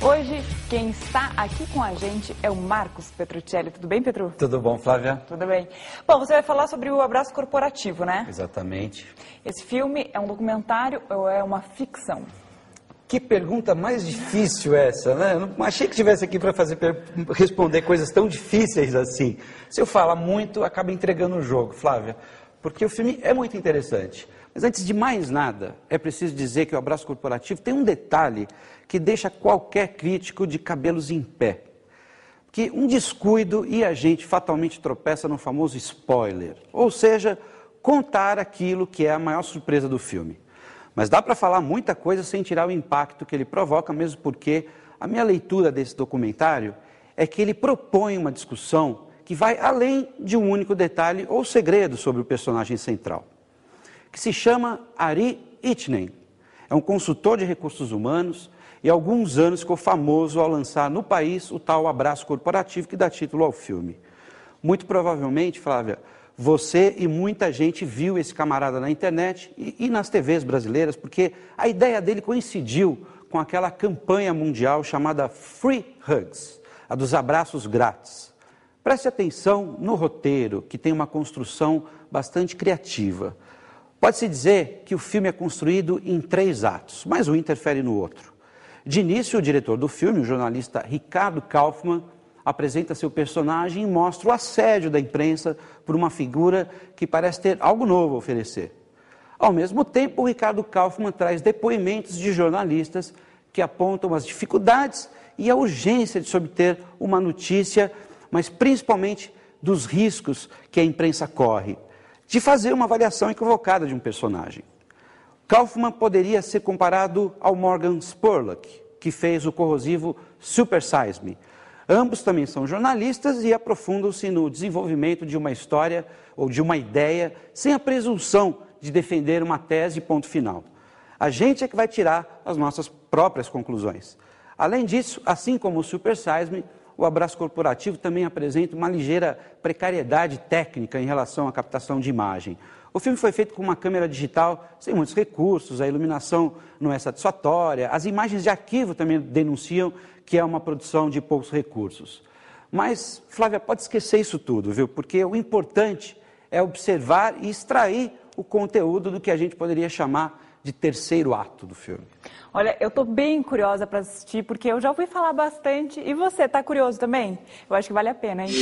Hoje, quem está aqui com a gente é o Marcos Petruccelli. Tudo bem, Petru? Tudo bom, Flávia? Tudo bem. Bom, você vai falar sobre o Abraço Corporativo, né? Exatamente. Esse filme é um documentário ou é uma ficção? Que pergunta mais difícil é essa, né? Eu não achei que estivesse aqui para fazer responder coisas tão difíceis assim. Se eu falar muito, acaba entregando o jogo, Flávia porque o filme é muito interessante. Mas antes de mais nada, é preciso dizer que o Abraço Corporativo tem um detalhe que deixa qualquer crítico de cabelos em pé. Que um descuido e a gente fatalmente tropeça no famoso spoiler, ou seja, contar aquilo que é a maior surpresa do filme. Mas dá para falar muita coisa sem tirar o impacto que ele provoca, mesmo porque a minha leitura desse documentário é que ele propõe uma discussão que vai além de um único detalhe ou segredo sobre o personagem central, que se chama Ari Itnen. É um consultor de recursos humanos e há alguns anos ficou famoso ao lançar no país o tal abraço corporativo que dá título ao filme. Muito provavelmente, Flávia, você e muita gente viu esse camarada na internet e, e, nas TVs brasileiras, porque a ideia dele coincidiu com aquela campanha mundial chamada Free Hugs, a dos abraços grátis. Preste atenção no roteiro, que tem uma construção bastante criativa. Pode-se dizer que o filme é construído em três atos, mas um interfere no outro. De início, o diretor do filme, o jornalista Ricardo Kaufman, apresenta seu personagem e mostra o assédio da imprensa por uma figura que parece ter algo novo a oferecer. Ao mesmo tempo, o Ricardo Kaufman traz depoimentos de jornalistas que apontam as dificuldades e a urgência de se obter uma notícia mas principalmente dos riscos que a imprensa corre de fazer uma avaliação equivocada de um personagem. Kaufman poderia ser comparado ao Morgan Spurlock, que fez o corrosivo Super Size Me. Ambos também são jornalistas e aprofundam-se no desenvolvimento de uma história ou de uma ideia sem a presunção de defender uma tese ponto final. A gente é que vai tirar as nossas próprias conclusões. Além disso, assim como o Super Size Me, o abraço corporativo também apresenta uma ligeira precariedade técnica em relação à captação de imagem. O filme foi feito com uma câmera digital sem muitos recursos, a iluminação não é satisfatória, as imagens de arquivo também denunciam que é uma produção de poucos recursos. Mas, Flávia, pode esquecer isso tudo, viu? Porque o importante é observar e extrair o conteúdo do que a gente poderia chamar de terceiro ato do filme. Olha, eu estou bem curiosa para assistir, porque eu já ouvi falar bastante. E você, está curioso também? Eu acho que vale a pena, hein?